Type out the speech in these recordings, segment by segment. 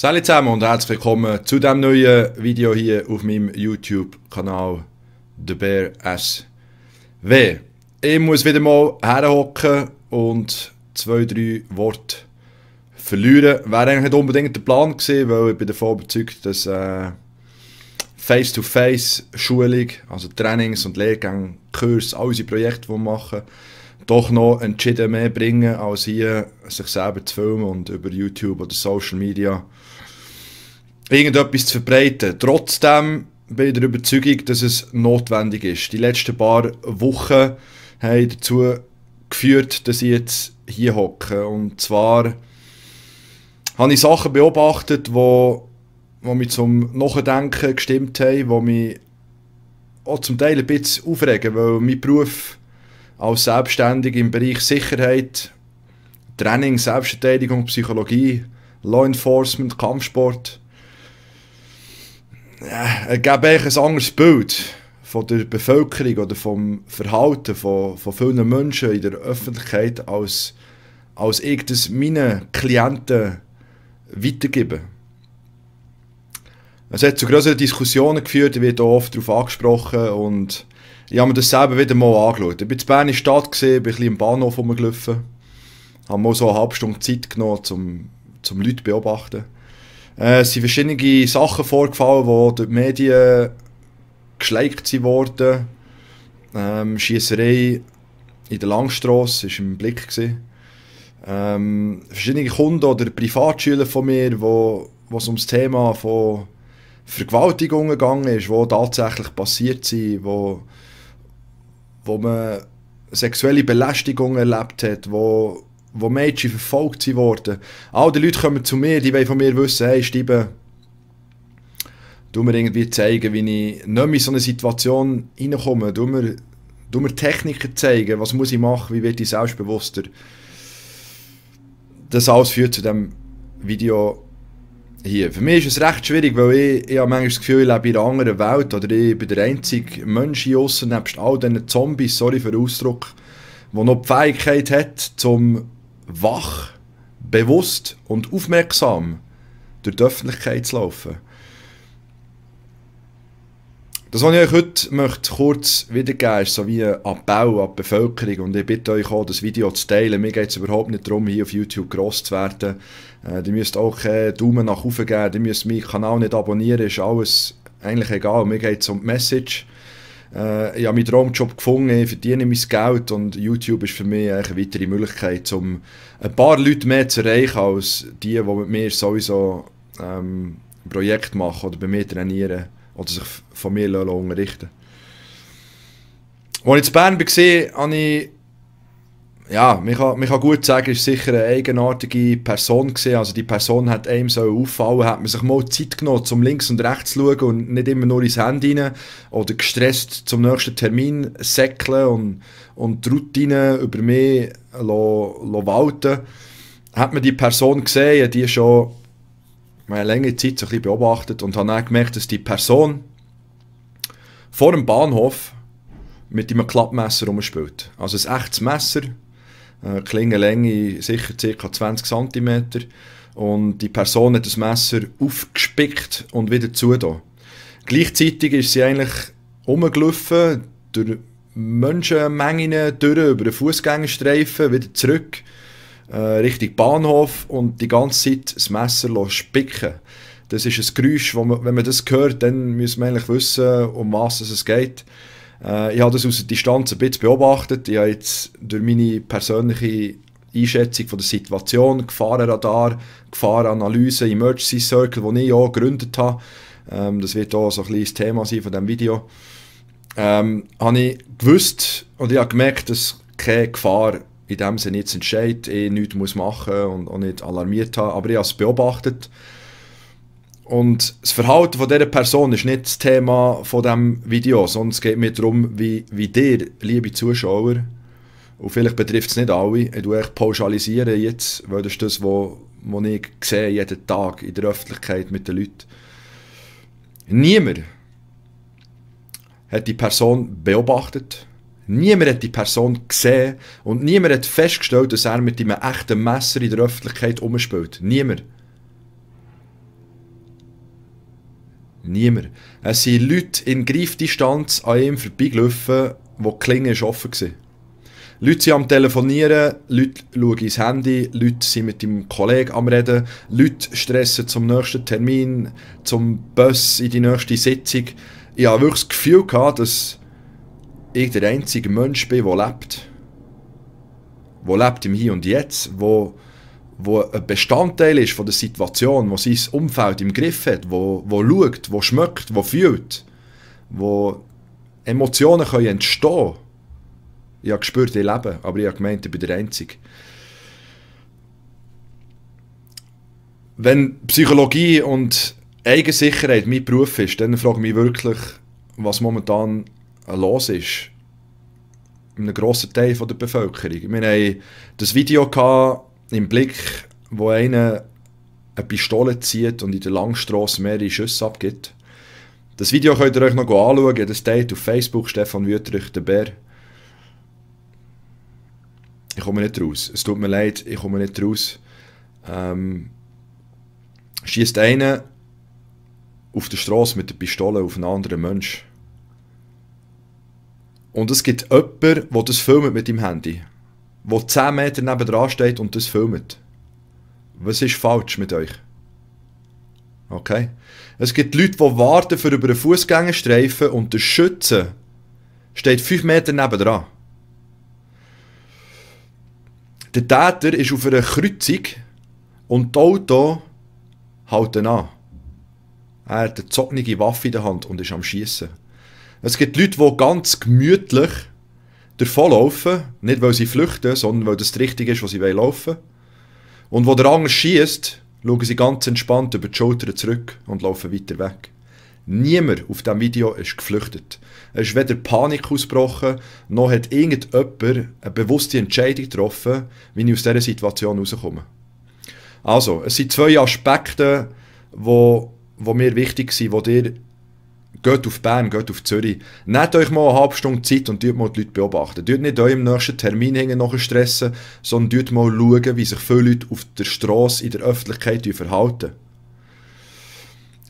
Hallo zusammen und herzlich willkommen zu dem neuen Video hier auf meinem YouTube-Kanal The Bear SW. Ich muss wieder mal herhocken und zwei, drei Worte verlieren. Wäre eigentlich nicht unbedingt der Plan gewesen, weil ich bin davon überzeugt, dass äh, Face-to-Face-Schulung, also Trainings und Lehrgänge, Kurs, all unsere Projekte, die machen, doch noch entschieden mehr bringen, als hier sich selber zu filmen und über YouTube oder Social Media irgendetwas zu verbreiten. Trotzdem bin ich der Überzeugung, dass es notwendig ist. Die letzten paar Wochen haben dazu geführt, dass ich jetzt hier hocke. Und zwar habe ich Sachen beobachtet, wo, wo mich zum Nachdenken gestimmt haben, wo mich auch zum Teil ein bisschen aufregen, weil mein Beruf als selbstständig im Bereich Sicherheit, Training, Selbstverteidigung, Psychologie, Law Enforcement, Kampfsport. Ja, äh, ergeben ein anderes Bild von der Bevölkerung oder vom Verhalten von, von vielen Menschen in der Öffentlichkeit, als, als ich das meinen Klienten weitergebe. Es hat zu größeren Diskussionen geführt, wird auch oft darauf angesprochen und ich habe mir das selber wieder mal angeschaut. Ich war in Bern in Stadt, gewesen, bin ein im Bahnhof rumgelaufen. Habe mal so eine halbe Stunde Zeit genommen, um, um Leute zu beobachten. Äh, es sind verschiedene Sachen vorgefallen, die durch die Medien geschleigt wurden. Ähm, Schiesserei in der Langstrasse war im Blick. Gewesen. Ähm, verschiedene Kunden oder Privatschüler von mir, wo was ums Thema von Vergewaltigungen gegangen ist, wo tatsächlich passiert sind, wo wo man sexuelle Belästigung erlebt hat, wo, wo Mädchen verfolgt wurden. All die Leute kommen zu mir, die wollen von mir wissen, hey Stiebe, du mir irgendwie zeigen, wie ich nicht mehr in so eine Situation hineinkomme. du mir, du mir Techniken zeigen, was muss ich machen, wie werde ich selbstbewusster. Das alles führt zu dem Video hier. Für mich ist es recht schwierig, weil ich, ich habe manchmal das Gefühl, ich lebe in einer anderen Welt oder ich bin der einzige Mensch hier außen nebst all diesen Zombies, sorry für den Ausdruck, der noch die Fähigkeit hat, zum wach, bewusst und aufmerksam durch die Öffentlichkeit zu laufen. Das, was ich euch heute möchte, kurz wiedergeben ist so wie ein Appell an die Bevölkerung. Und ich bitte euch auch, das Video zu teilen. Mir geht es überhaupt nicht darum, hier auf YouTube gross zu werden. Äh, ihr müsst auch keinen äh, Daumen nach oben geben, ihr müsst meinen Kanal nicht abonnieren, ist alles eigentlich egal. Mir geht es um die Message. Äh, ich habe meinen Traumjob gefunden, ich verdiene mein Geld und YouTube ist für mich eine weitere Möglichkeit, um ein paar Leute mehr zu erreichen, als die, die mit mir sowieso ähm, Projekt machen oder bei mir trainieren. oder sich von mir lassen, unterrichten Als ich in Bern war, habe ich ja, man kann, gut sagen, ist sicher eine eigenartige Person gesehen. Also die Person hat einem so auffallen, hat man sich mal Zeit genommen, um links und rechts zu schauen und nicht immer nur ins Handy rein oder gestresst zum nächsten Termin säckeln und, und die Routine über mich lassen, lassen walten. Hat man die Person gesehen, die schon eine längere Zeit so ein bisschen beobachtet und habe dann gemerkt, dass die Person vor dem Bahnhof mit einem Klappmesser rumspielt. Also ein echtes Messer, äh, Klingenlänge sicher ca. 20 cm und die Person hat das Messer aufgespickt und wieder zu. Gleichzeitig ist sie eigentlich rumgelaufen durch Menschenmengen durch, über den Fußgängerstreifen, wieder zurück äh, Richtung Bahnhof und die ganze Zeit das Messer spicken Das ist ein Geräusch, wo man, wenn man das hört, dann muss man eigentlich wissen, um was es geht. Äh, ich habe das aus der Distanz ein bisschen beobachtet. Ich habe jetzt durch meine persönliche Einschätzung von der Situation, Gefahrenradar, Gefahrenanalyse, Emergency Circle, den ich auch gegründet habe, ähm, das wird auch so ein kleines Thema sein von diesem Video, ähm, habe ich gewusst und ich habe gemerkt, dass keine Gefahr in dem Sinne jetzt entscheidet, ich eh, nichts muss machen und auch nicht alarmiert habe. Aber ich habe es beobachtet. Und das Verhalten von dieser Person ist nicht das Thema von dem Video, sondern es geht mir darum, wie, wie dir, liebe Zuschauer, und vielleicht betrifft es nicht alle, ich euch pauschalisiere jetzt, weil das ist das, was ich sehe jeden Tag in der Öffentlichkeit mit den Leuten. Niemand hat die Person beobachtet Niemand hat die Person gesehen und niemand hat festgestellt, dass er mit einem echten Messer in der Öffentlichkeit umspielt. Niemand. Niemand. Es sind Leute in Greifdistanz an ihm vorbeigelaufen, wo die Klinge offen war. Leute sind am Telefonieren, Leute schauen ins Handy, Leute sind mit dem Kollegen am Reden, Leute stressen zum nächsten Termin, zum Bus in die nächste Sitzung. Ich hatte wirklich das Gefühl, dass ich der einzige Mensch bin, der lebt. Der lebt im Hier und Jetzt, wo wo ein Bestandteil ist von der Situation, wo sein Umfeld im Griff hat, wo, wo schaut, wo schmeckt, wo fühlt, wo Emotionen können entstehen Ich habe gespürt, ich lebe, aber ich habe gemeint, ich bin der Einzige. Wenn Psychologie und Eigensicherheit mein Beruf ist, dann frage ich mich wirklich, was momentan äh, los ist, einem grossen Teil der Bevölkerung. Wir hatten das Video im Blick, wo einer eine Pistole zieht und in der Langstrasse mehrere Schüsse abgibt. Das Video könnt ihr euch noch anschauen, das steht auf Facebook, Stefan Wüterich, der Bär. Ich komme nicht raus, es tut mir leid, ich komme nicht raus. Ähm, schießt einer auf der Straße mit der Pistole auf einen anderen Mensch. Und es gibt jemanden, der das filmt mit dem Handy. Der 10 Meter nebenan steht und das filmt. Was ist falsch mit euch? Okay? Es gibt Leute, die warten für über einen Fußgängerstreifen und der Schütze steht 5 Meter nebenan. Der Täter ist auf einer Kreuzung und das Auto hält an. Er hat eine zocknige Waffe in der Hand und ist am Schießen. Es gibt Leute, die ganz gemütlich davonlaufen, nicht weil sie flüchten, sondern weil das richtig ist, was sie laufen wollen. Und wo der Angst schießt, schauen sie ganz entspannt über die Schulter zurück und laufen weiter weg. Niemand auf diesem Video ist geflüchtet. Es ist weder Panik ausgebrochen, noch hat irgendjemand eine bewusste Entscheidung getroffen, wie ich aus dieser Situation herauskomme. Also, es sind zwei Aspekte, die wo, wo mir wichtig sind, die dir geht auf Bern, geht auf Zürich. Nehmt euch mal eine halbe Stunde Zeit und mal die Leute beobachten. Tut nicht euch im nächsten Termin hängen nachher stressen, sondern tut mal schauen, wie sich viele Leute auf der Straße in der Öffentlichkeit verhalten.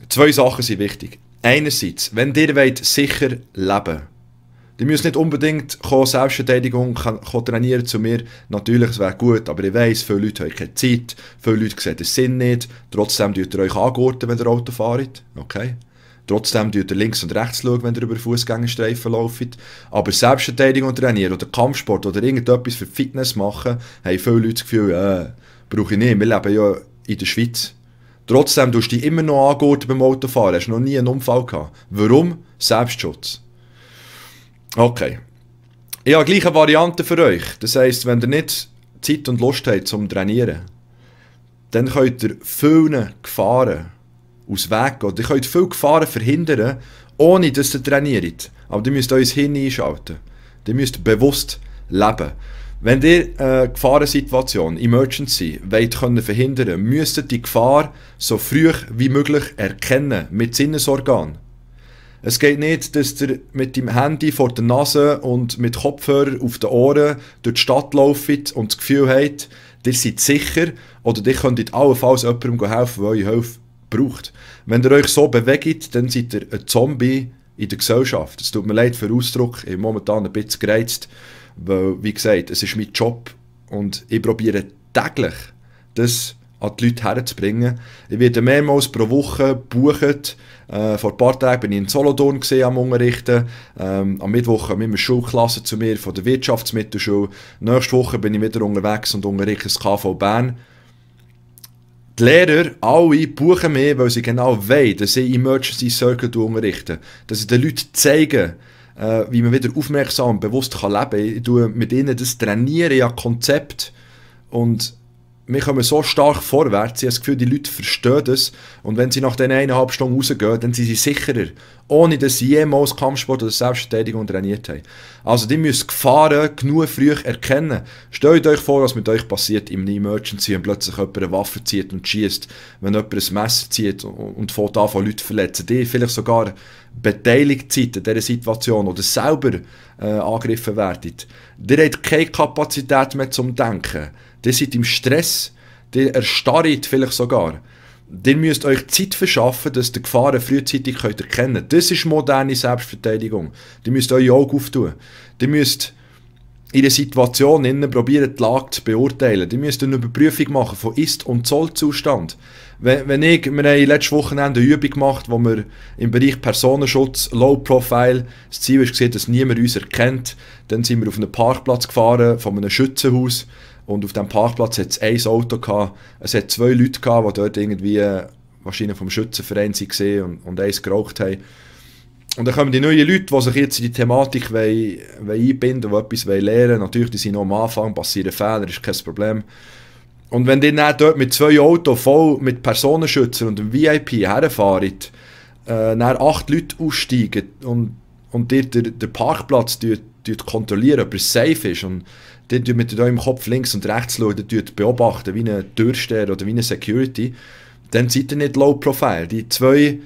Zwei Sachen sind wichtig. Einerseits, wenn ihr wollt, sicher leben ihr müsst nicht unbedingt kommen, Selbstverteidigung kann, kann trainieren zu mir. Natürlich, es wäre gut, aber ich weiss, viele Leute haben keine Zeit, viele Leute sehen den Sinn nicht. Trotzdem dürft ihr euch angurten, wenn ihr Auto fahrt. Okay? Trotzdem schaut ihr links und rechts, wenn ihr über Fußgängerstreifen lauft. Aber Selbstverteidigung trainieren oder Kampfsport oder irgendetwas für Fitness machen, haben viele Leute das Gefühl, äh, brauche ich nicht. Wir leben ja in der Schweiz. Trotzdem tust du dich immer noch angurten beim Autofahren. Hast du noch nie einen Unfall gehabt. Warum? Selbstschutz. Okay. Ich habe gleiche Variante für euch. Das heisst, wenn ihr nicht Zeit und Lust habt zum Trainieren, dann könnt ihr vielen Gefahren aus dem Weg gehen. Ihr könnt viele Gefahren verhindern, ohne dass ihr trainiert. Aber ihr müsst euer Hirn einschalten. Ihr müsst bewusst leben. Wenn ihr eine äh, Gefahrensituation, Emergency, wollt können verhindern müsst ihr die Gefahr so früh wie möglich erkennen, mit Sinnesorgan. Es geht nicht, dass ihr mit dem Handy vor der Nase und mit Kopfhörer auf den Ohren durch die Stadt lauft und das Gefühl habt, ihr seid sicher oder ihr könntet allenfalls jemandem helfen, der euch hilft braucht. Wenn ihr euch so bewegt, dann seid ihr ein Zombie in der Gesellschaft. Es tut mir leid für den Ausdruck, ich bin momentan ein bisschen gereizt, weil, wie gesagt, es ist mein Job und ich probiere täglich, das an die Leute herzubringen. Ich werde mehrmals pro Woche buchen. Äh, vor ein paar Tagen war ich in Solothurn gesehen, am Unterrichten. Ähm, am Mittwoch kommen immer Schulklasse zu mir von der Wirtschaftsmittelschule. Nächste Woche bin ich wieder unterwegs und unterrichte das KV Bern. Die Lehrer, alle buchen mich, weil sie genau wissen, dass sie Emergency Circle unterrichten. Dass ich den Leuten zeige, äh, wie man wieder aufmerksam und bewusst kann leben kann. Ich tue mit ihnen das trainieren, ja Konzept. Und wir kommen so stark vorwärts, sie haben das Gefühl, die Leute verstehen das. Und wenn sie nach diesen eineinhalb Stunden rausgehen, dann sind sie sicherer, ohne dass sie jemals Kampfsport oder Selbstverteidigung trainiert haben. Also, die müssen Gefahren genug früh erkennen. Stellt euch vor, was mit euch passiert im Emergency, wenn plötzlich jemand eine Waffe zieht und schießt, wenn jemand ein Messer zieht und von da von Leuten verletzen, die vielleicht sogar beteiligt sind an dieser Situation oder selber äh, angegriffen werden. Die haben keine Kapazität mehr zum Denken die seid im Stress, die erstarrt vielleicht sogar. Ihr müsst euch Zeit verschaffen, dass ihr Gefahren frühzeitig könnt erkennen könnt. Das ist moderne Selbstverteidigung. Ihr müsst eure Augen auftun. Ihr müsst in der Situation innen probieren, die Lage zu beurteilen. Ihr müsst eine Überprüfung machen von Ist- und soll Wenn, wenn ich, wir haben letztes Wochenende eine Übung gemacht, wo wir im Bereich Personenschutz, Low Profile, das Ziel war, dass niemand uns erkennt. Dann sind wir auf einen Parkplatz gefahren, von einem Schützenhaus. Und auf dem Parkplatz hat es ein Auto gehabt. Es hat zwei Leute gehabt, die dort irgendwie äh, wahrscheinlich vom Schützenverein waren und, und eins geraucht haben. Und dann kommen die neuen Leute, die sich jetzt in die Thematik wollen, wollen einbinden wollen, die etwas lernen wollen. Natürlich, die sind noch am Anfang, passieren Fehler, ist kein Problem. Und wenn die dann dort mit zwei Autos voll mit Personenschützern und einem VIP herfahren, äh, dann acht Leute aussteigen und, und die den, den Parkplatz die, die kontrollieren, ob es safe ist und dann tut mit eurem Kopf links und rechts schauen, tut beobachten, wie ein Türsteher oder wie eine Security, dann seid ihr nicht low profile. Die zwei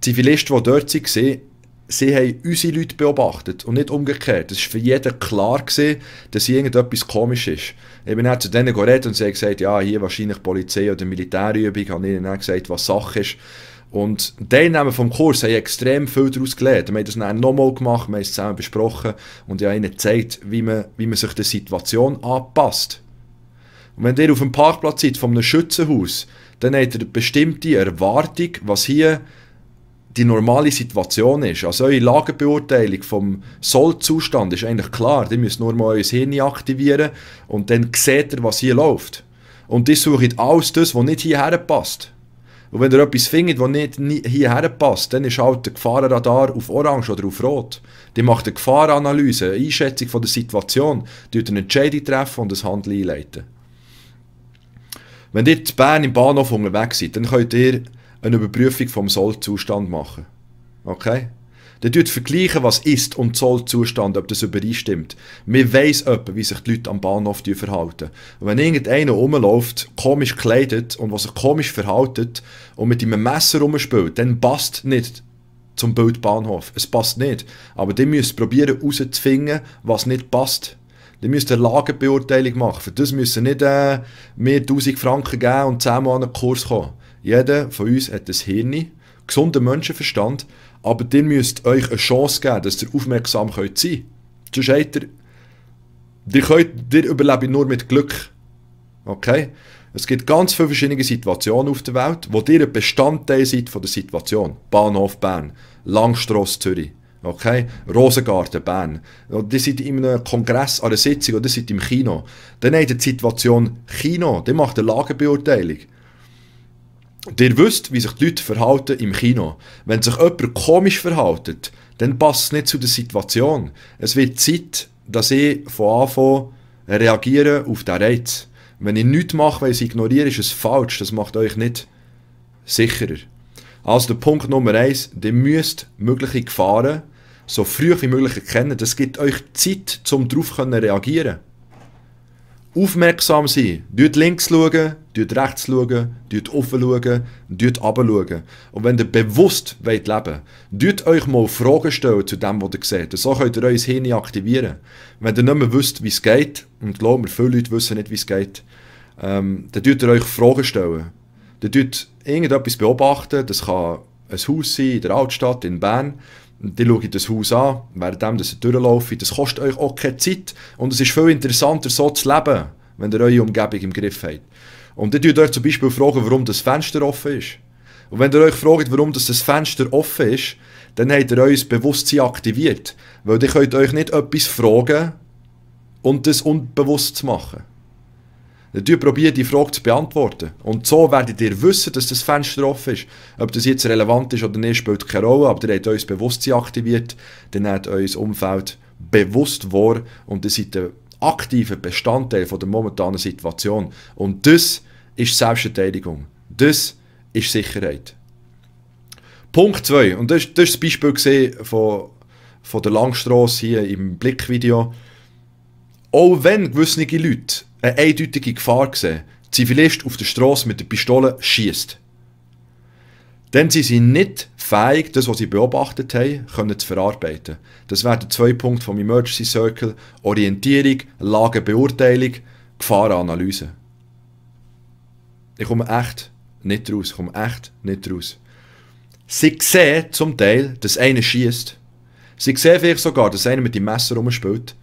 Zivilisten, die dort waren, sie haben unsere Leute beobachtet und nicht umgekehrt. Es war für jeden klar, gewesen, dass hier irgendetwas komisch ist. Ich bin dann zu denen geredet und sie haben gesagt, ja, hier wahrscheinlich Polizei oder Militärübung. Ich habe ihnen dann gesagt, was Sache ist. Und die Teilnehmer vom Kurs haben extrem viel daraus gelernt. Wir haben das dann nochmal gemacht, wir haben es zusammen besprochen und ich habe ihnen gezeigt, wie man, wie man sich der Situation anpasst. Und wenn ihr auf dem Parkplatz seid, von einem Schützenhaus, dann habt ihr eine bestimmte Erwartung, was hier die normale Situation ist. Also eure Lagenbeurteilung vom Sollzustand ist eigentlich klar. Ihr müsst nur mal euer Hirn aktivieren und dann seht ihr, was hier läuft. Und ihr sucht alles das, was nicht hierher passt. Und wenn ihr etwas findet, das nicht hierher passt, dann ist halt der Gefahrenradar auf Orange oder auf Rot. Die macht eine Gefahrenanalyse, eine Einschätzung von der Situation, tut eine Entscheidung treffen und das Handeln einleiten. Wenn ihr in Bern im Bahnhof unterwegs seid, dann könnt ihr eine Überprüfung vom Sollzustand machen. Okay? Der tut vergleichen, was ist und soll Zustand, ob das übereinstimmt. Wir weiss etwa, wie sich die Leute am Bahnhof verhalten. Und wenn irgendeiner rumläuft, komisch gekleidet und was sich komisch verhaltet und mit einem Messer rumspielt, dann passt nicht zum Bild Bahnhof. Es passt nicht. Aber die müssen probieren herauszufinden, was nicht passt. Die müssen eine Lagebeurteilung machen. Für das müssen nicht äh, mehr 1000 Franken geben und 10 an einen Kurs kommen. Jeder von uns hat ein Hirn, gesunden Menschenverstand, aber ihr müsst euch eine Chance geben, dass ihr aufmerksam könnt sein könnt. Sonst habt ihr, ihr, könnt, ihr überlebt nur mit Glück. Okay? Es gibt ganz viele verschiedene Situationen auf der Welt, wo ihr ein Bestandteil seid von der Situation. Bahnhof Bern, Langstrasse Zürich, okay? Rosengarten Bern. Oder ihr seid in einem Kongress, an einer Sitzung oder ihr seid im Kino. Dann habt ihr die Situation Kino, der macht eine Lagebeurteilung. Ihr wisst, wie sich die Leute verhalten im Kino. Wenn sich jemand komisch verhält, dann passt es nicht zu der Situation. Es wird Zeit, dass ich von Anfang reagiere auf diesen Reiz. Wenn ich nichts mache, weil ich es ignoriere, ist es falsch. Das macht euch nicht sicherer. Also der Punkt Nummer eins: ihr müsst mögliche Gefahren so früh wie möglich erkennen. Das gibt euch Zeit, um darauf zu reagieren. Aufmerksam sein. Dort links schauen, dort rechts schauen, dort offen schauen, dort runter schauen. Und wenn ihr bewusst wollt leben wollt, euch mal Fragen stellen zu dem, was ihr seht. So könnt ihr euer Hirn aktivieren. Wenn ihr nicht mehr wisst, wie es geht, und glaubt mir, viele Leute wissen nicht, wie es geht, ähm, dann dürft ihr euch Fragen stellen. Dann dürft ihr irgendetwas beobachten, das kann ein Haus sein, in der Altstadt, in Bern, und die schauen das Haus an, währenddem sie durchlaufen. Das kostet euch auch keine Zeit. Und es ist viel interessanter, so zu leben, wenn ihr eure Umgebung im Griff habt. Und ihr euch zum Beispiel fragen, warum das Fenster offen ist. Und wenn ihr euch fragt, warum das Fenster offen ist, dann habt ihr euer Bewusstsein aktiviert. Weil ihr könnt euch nicht etwas fragen und das unbewusst zu machen. Natürlich probiert die Frage zu beantworten. Und so werdet ihr wissen, dass das Fenster offen ist. Ob das jetzt relevant ist oder nicht, spielt keine Rolle, aber ihr habt euer Bewusstsein aktiviert, dann habt euer Umfeld bewusst wahr und ihr seid ein aktiver Bestandteil von der momentanen Situation. Und das ist Selbstverteidigung. Das ist Sicherheit. Punkt 2, und das war das, das Beispiel von, von der Langstrasse hier im Blickvideo. Auch wenn gewisse Leute eine eindeutige Gefahr gesehen. Zivilist auf der Straße mit der Pistole schießt. sie sind nicht fähig, das, was sie beobachtet haben, können zu verarbeiten. Das wären der zweite Punkt vom Emergency Circle: Orientierung, Lagebeurteilung, Gefahrenanalyse. Ich komme echt nicht raus. Ich komme echt nicht raus. Sie sehen zum Teil, dass einer schießt. Sie sehen vielleicht sogar, dass einer mit dem Messer rumspielt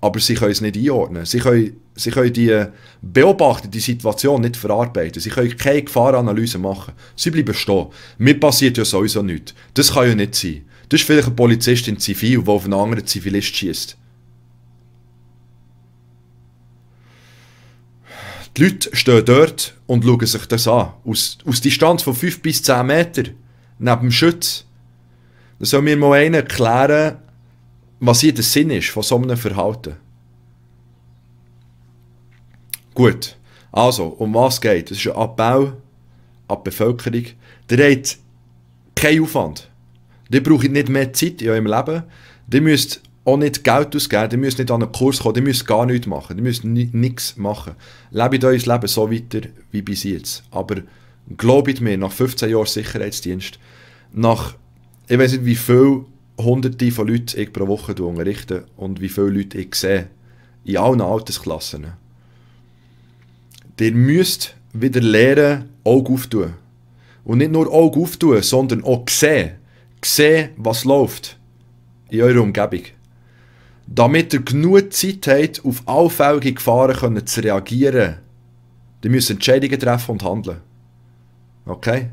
aber sie können es nicht einordnen. Sie können, sie können die äh, beobachten, die Situation nicht verarbeiten. Sie können keine Gefahrenanalyse machen. Sie bleiben stehen. Mir passiert ja sowieso nichts. Das kann ja nicht sein. Das ist vielleicht ein Polizist in Zivil, der auf einen anderen Zivilist schießt. Die Leute stehen dort und schauen sich das an. Aus, aus Distanz von 5 bis 10 Metern. Neben dem Schütz. Da soll mir mal einer erklären, was hier der Sinn ist von so einem Verhalten. Gut, also, um was geht es? Es ist ein Abbau an die Bevölkerung. Der hat keinen Aufwand. Die braucht nicht mehr Zeit in eurem Leben. Die müsst auch nicht Geld ausgeben, die müsst nicht an einen Kurs kommen, die müsst gar nichts machen, die müsst nichts machen. Lebt euer Leben so weiter wie bis jetzt. Aber glaubt mir, nach 15 Jahren Sicherheitsdienst, nach, ich weiß nicht wie viel hunderte von Leuten ich pro Woche unterrichte und wie viele Leute ich sehe. In allen Altersklassen. Ihr müsst wieder lernen, Augen aufzutun. Und nicht nur Augen aufzutun, sondern auch sehen. Sehen, was läuft in eurer Umgebung. Damit ihr genug Zeit habt, auf allfällige Gefahren können zu reagieren. Ihr müsst Entscheidungen treffen und handeln. Okay?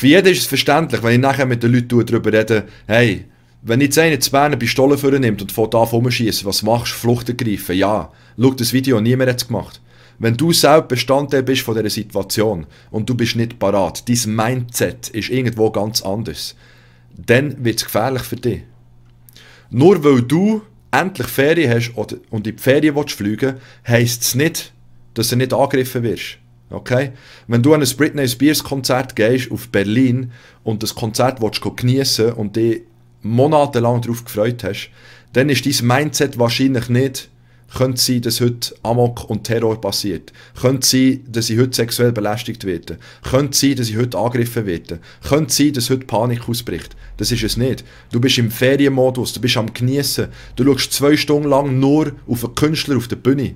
Für jeden ist es verständlich, wenn ich nachher mit den Leuten darüber rede, hey, wenn jetzt einer zu Bern eine Pistole vornimmt und von da rumschießt, was machst du? Flucht ergreifen? Ja. Schau das Video, niemand hat es gemacht. Wenn du selbst Bestandteil bist von dieser Situation und du bist nicht parat, dein Mindset ist irgendwo ganz anders, dann wird es gefährlich für dich. Nur weil du endlich Ferien hast und in die Ferien willst fliegen willst, heisst es nicht, dass du nicht angegriffen wirst. Okay? Wenn du an ein Britney Spears Konzert gehst auf Berlin und das Konzert willst geniessen und dich monatelang darauf gefreut hast, dann ist dein Mindset wahrscheinlich nicht, könnte sein, dass heute Amok und Terror passiert. Könnte sein, dass sie heute sexuell belästigt werden. Könnte sein, dass sie heute angegriffen werden. Könnte sein, dass heute Panik ausbricht. Das ist es nicht. Du bist im Ferienmodus, du bist am Geniessen. Du schaust zwei Stunden lang nur auf einen Künstler auf der Bühne.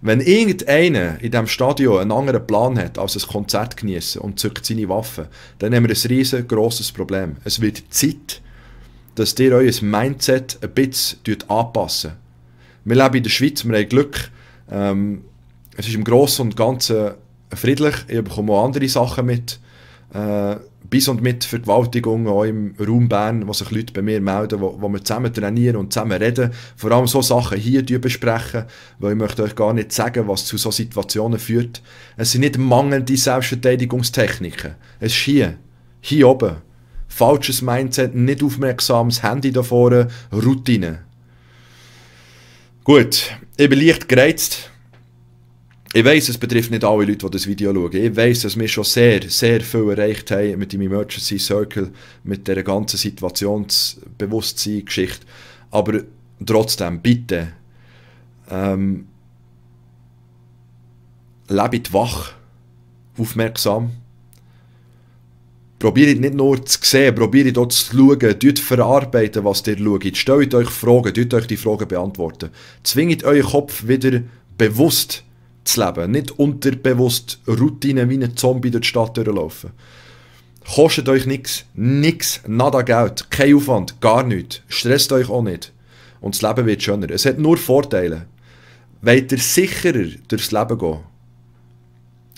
Wenn irgendeiner in diesem Stadion einen anderen Plan hat, als ein Konzert genießen und zückt seine Waffe, dann haben wir ein riesengroßes Problem. Es wird Zeit, dass ihr euer Mindset ein bisschen anpassen. Wir leben in der Schweiz, wir haben Glück. Ähm, es ist im Großen und Ganzen friedlich. Ich bekomme auch andere Sachen mit. Äh, bis und mit Vergewaltigung auch im Raum Bern, wo sich Leute bei mir melden, wo, wo wir zusammen trainieren und zusammen reden. Vor allem so Sachen hier besprechen, weil ich möchte euch gar nicht sagen, was zu so Situationen führt. Es sind nicht mangelnde Selbstverteidigungstechniken. Es ist hier, hier oben. Falsches Mindset, nicht aufmerksam, das Handy da vorne, Routine. Gut, ich bin leicht gereizt ich weiß, es betrifft nicht alle Leute, die das Video schauen. Ich weiß, dass wir schon sehr, sehr viel erreicht haben mit dem Emergency Circle, mit der ganzen Situationsbewusstsein-Geschichte. Aber trotzdem, bitte, ähm, lebt wach, aufmerksam. Probiert nicht nur zu sehen, probiert auch zu schauen, dort verarbeiten, was ihr schaut. Stellt euch Fragen, dort euch die Fragen beantworten. Zwingt euren Kopf wieder bewusst zu leben, nicht unterbewusst Routinen wie ein Zombie durch die Stadt durchlaufen. Kostet euch nichts, nichts, nada Geld, kein Aufwand, gar nichts. Stresst euch auch nicht. Und das Leben wird schöner. Es hat nur Vorteile. Wollt ihr sicherer durchs Leben gehen,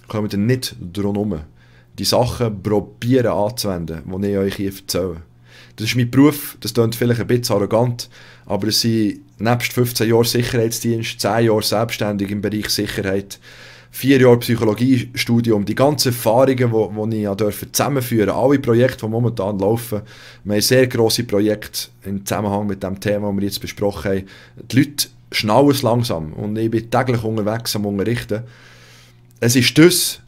kommt ihr nicht drum herum. Die Sachen probieren anzuwenden, die ich euch hier erzähle das ist mein Beruf, das klingt vielleicht ein bisschen arrogant, aber es sind nebst 15 Jahren Sicherheitsdienst, 10 Jahre selbstständig im Bereich Sicherheit, 4 Jahre Psychologiestudium, die ganzen Erfahrungen, die wo, ich ja dürfen zusammenführen alle Projekte, die momentan laufen. Wir haben sehr grosse Projekte im Zusammenhang mit dem Thema, das wir jetzt besprochen haben. Die Leute schnauen es langsam und ich bin täglich unterwegs am Unterrichten. Es ist das,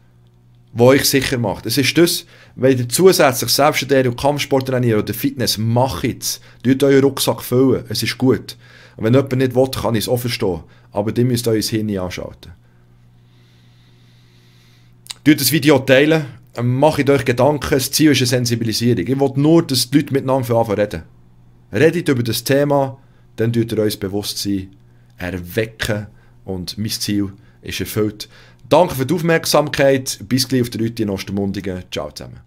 was euch sicher macht. Es ist das, wenn ihr zusätzlich Selbstständigkeit und Kampfsport trainiert oder Fitness, macht es. Tut euren Rucksack füllen, es ist gut. Und wenn jemand nicht will, kann ich es offen stehen. Aber ihr müsst euch das Hirn anschalten. Tut das Video teilen, macht euch Gedanken, das Ziel ist eine Sensibilisierung. Ich will nur, dass die Leute miteinander anfangen reden. Redet über das Thema, dann dürft ihr euch Bewusstsein erwecken und mein Ziel ist erfüllt. Danke für die Aufmerksamkeit. Bis gleich auf der Leute in Ostermundigen. Ciao zusammen.